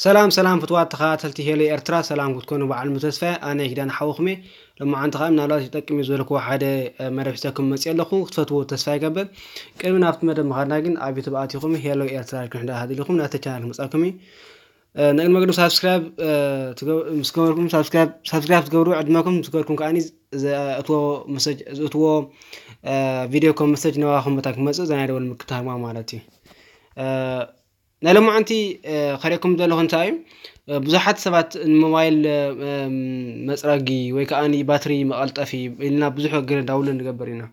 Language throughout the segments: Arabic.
سلام سلام فتوات تخاتلتي هي لي ارترا سلام قلت كونوا بعلم تسفى انا يدان حوخمي لما عند خام نالات يتقمي زولكو حدا مرفستكم مسيا لكو تفتو تسفى قبل كل من افت مدى مهارناقن عبي تبعاتي خمي هي لو ارترا لكم حدا هذي لكم ناتا تشانل مساكمي نقل مقدم سابسكراب مسكوركم سابسكراب سابسكراب تقورو عدمكم مسكوركم كاني زي اتوو مسج اتوو فيديوكم مسج نواخم بتاك مسج زي نادول مكتار ما مالاتي ናይ ሎማዓንቲ ከሪእኩም ዘለኹ እንታይ እዩ ብዙሓት ሰባት ንሞባይል መፅረጊ ወይ ከዓ ባትሪ መቐልጠፊ ኢልና ብዙሕ ወገነ ዳውሎ ንገብር ኢና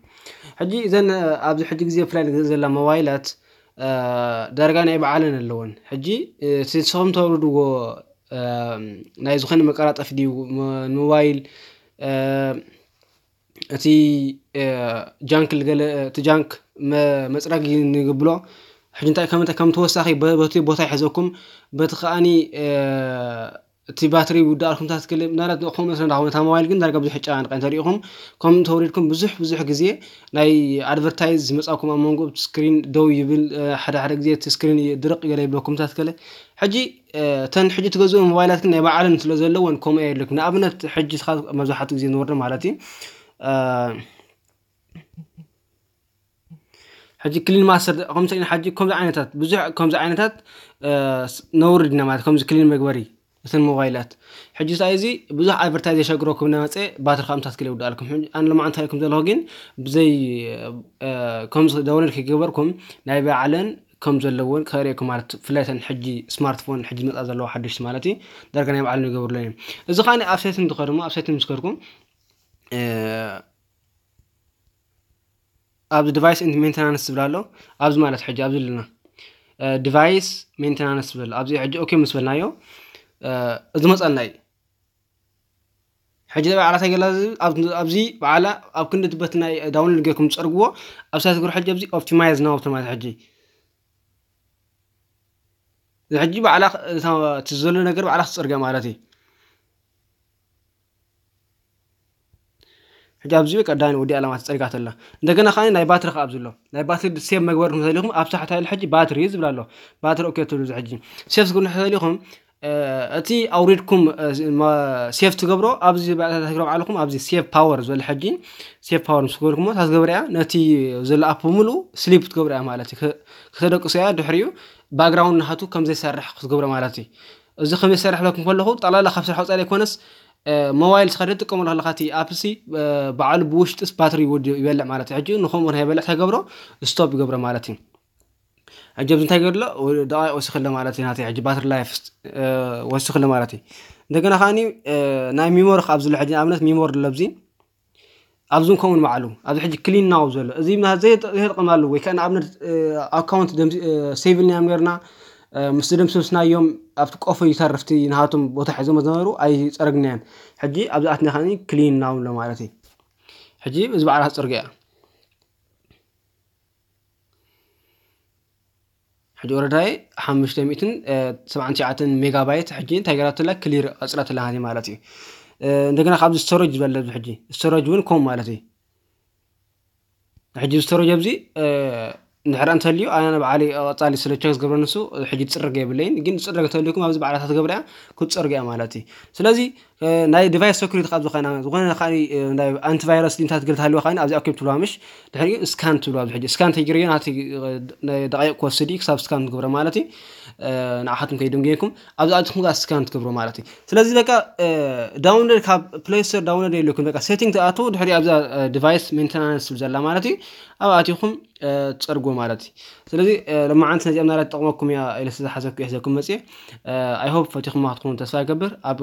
ሕጂ እዘን ኣብዚ ሕጂ ግዜ ብፍላይ ዘላ ሞባይላት ዳርጋ ናይ በዓለን ኣለወን ሕጂ እቲ ንስኹም ተወርድዎ ናይ ዝኾነ መቀላጠፊ ድዩ ንሞባይል እቲ ጃንክ እቲ ጃንክ መፅረጊ ንግብሎ حجي انت كم انت كم توسخي بوتي بوتي حزكم بتخاني تي باتري ودالكم تاتكلم نال دوكم مثلا داو تا موبايل كن دارك بزح حجان قنت ريقهم كم توريكم بزح بزح غزي ناي ادفرتايز مصاكم امونغو سكرين دو يبل حدا حدا غزي سكرين درق غير يبلكم تاتكلم حجي تن حجي تغزو موبايلات كن يبعلن تلو زلو ونكم ايلك نابنت حجي خاز مزحات غزي نورد مالتي آه ሕጂ ክሊን ማስተር ከምዚ ኢና ሕጂ ከምዚ ዓይነታት ብዙሕ ከምዚ ዓይነታት ነውርድ ኢና ማለት ከምዚ ክሊን መግበሪ እተን ሞባይላት ሕጂ ሳ እዚ ብዙሕ ኣድቨርታይዝ የሸግረኩም ናመፀ ባትሪ ከዓ ምታት ክለ ይውድኣልኩም ኣነ ለማ እንታይ ኢልኩም ዘለኹ ግን ብዘይ ከምዚ ደውነድ ከይገበርኩም ናይ በዓለን ከም ዘለዎን ከርእኩም ማለት ፍላይተን ሕጂ ስማርትፎን ሕጂ መፃ ዘለዎ ሓደሽቲ ማለት እዩ ዳርጋ ናይ ባዕለን ይገብርሎ እዮም እዚ ከዓ ኣብ ሴትን ትኸ ድማ ኣብ ሴትን ምስከርኩም ኣብዚ ዲቫይስ ኢንት ሜንተናንስ ዝብል ኣሎ ኣብዚ ማለት ሕጂ ኣብዚ ኣለና ዲቫይስ ሜንተናንስ ዝብል ኣብዚ ሕጂ ኦኬ ምስ በልናዮ እዚ መፀልና እዩ ሕጂ ባዕላ እንታይ ገላ ኣብዚ በዓላ ኣብ ክንዲ ትበት ናይ ዳውንሎድ ጌርኩም ዝፀርግዎ ኣብ ሳይት ግሩ ሕጂ ኣብዚ ኦፕቲማይዝ ናውብቲ ማለት ሕጂ ሕጂ በዓላ ዘሎ ነገር በዕላ ክፅርገ ማለት እዩ ኣዚ ወዲ ኣላማ ፀሪጋተላ እንደና ከ ናይ ባትሪ ክኣዝሎ ናይ ሪቭ መበርኹ ኣብ ሪዩዝብኣሎ ሴፍ ኹም እቲ ኣውሪድኩም ሴቭ ትገብሮ ኣብዚ ኩም ኣዚ ቭ ወር ዝበ ጂ ስበልኩትገብርያ ነቲ ዘለኣ ሉ ስሊ ትገብሩ ያ ማ እዩ ክተደቂሶ እያ ድሕሪዩ ባግራው ቱ ከምዘይሰርሕ ክትገብሮ ማለትእዩ እዚ ከምዘሰርሕኩም ለኹ ጠላላ ካብ ስርሓዊፃ ኣኮነስ ሞባይል ስኻ ደጥቀመሉ ከለካ እቲ ኣፕሲ በዓሉ ብውሽጢስ ባትሪ ይበልዕ ማለት እዩ ሕጂ ንከምኡ ንከይበልዕ እንታይ ገብሮ ስቶፕ ይገብሮ ማለት እዩ ሕጂ ኣብዚ እንታይ ገድሎ ደቃይ ወሲክለ ማለት እዩ ናተይ ሕጂ ባትሪ ላይፍ ወሲክለ ማለት እዩ እንደገና ከዓኒ ናይ ሚሞሪ ካብ ዘሎ ሕጂ ኣብነት ሚሞሪ ሎ ብዚ ኣብዚ ከምኡ ንባዕሉ ኣብዚ ሕጂ ክሊን ናው ዘሎ እዚ ዘይጠቕማሉ ወይ ከዓ ንኣብነት ኣካውንት ሴቭልና ጌርና ምስ ደምሰስናዮም ኣብቲ ቆፈ ይተርፍቲ ንሃቶም ቦታ ሒዞም ዝነበሩ ኣይፀረግናያን ሕጂ ኣብዚ ኣትና ከኒ ክሊን ናብሎ ማለት እዩ ሕጂ እዚ በዕላት ፅርግያ ሕጂ ወረዳይ ሓሙሽተ ሚእትን ሰብዓን ትሽዓትን ሜጋ ባይት ሕጂ እንታይ ገራትላ ክሊር ኣፅረትላ ማለት እዩ እንደገና ካብዚ ስቶረጅ ዝበለ ሕጂ ስቶረጅ እውን ከም ማለት እዩ ሕጂ ስቶረጅ ኣብዚ ንድሕሪ እንተልዩ ኣናበዕሊፃሊ ስለቸክ ዝገብረ ንሱ ሕጂ ዝፅርግ የብለይ ግን ዝፅረግ እንተልኩም ኣብዚ በዕላታት ገብርያ ክፅርግያ ማለት እዩ ስለዚ ናይ ዲቫይስ ሰኩሪቲ ካብ ዝኮና ዝኮነ ከዓ ናይ ኣንቲቫይረስ ዲምታት ግል ተሃልዋ ከዓ ኣብዚኣ ከም ትብልዋ ምሽ ድሕሪ ስካን ትብልዋ ኣብዚ ሕጂ ስካን ተይግርዮ ናቲ ደቂቕ ክወስድ እዩ ክሳብ ስካን ትገብሮ ማለት እዩ ንዓሓትም ከይዶም ጌንኩም ኣብዚ ኣትኩም ጋ ስካን ትገብሮ ማለት እዩ ስለዚ በቃ ዳውንሎድ ካብ ፕሌይስቶር ዳውንሎድ የለኩም በቃ ሴቲንግ ተኣትዉ ድሕሪ ኣብዛ ዲቫይስ ሜንተናንስ ትብል ዘላ ማለት እዩ ኣብ ኣትኹም ትፀርጎ ማለት እዩ ስለዚ ለማዓንቲ ነዚኣ ምናላ ትጠቕመኩም እያ ኢለ ስለዝሓዘኩ እየ ሕዘኩም መፅእ ኣይሆፕ ፈቲኹም ክትኮኑ ተስፋ ይገብር ኣብ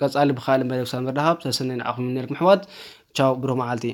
ቀጻሊ ብካልእ መደብ ክሳብ ምርዳሃብ ተሰነይ ንዓኹም ንርክ ምሕዋት ቻው ብሩህ መዓልቲ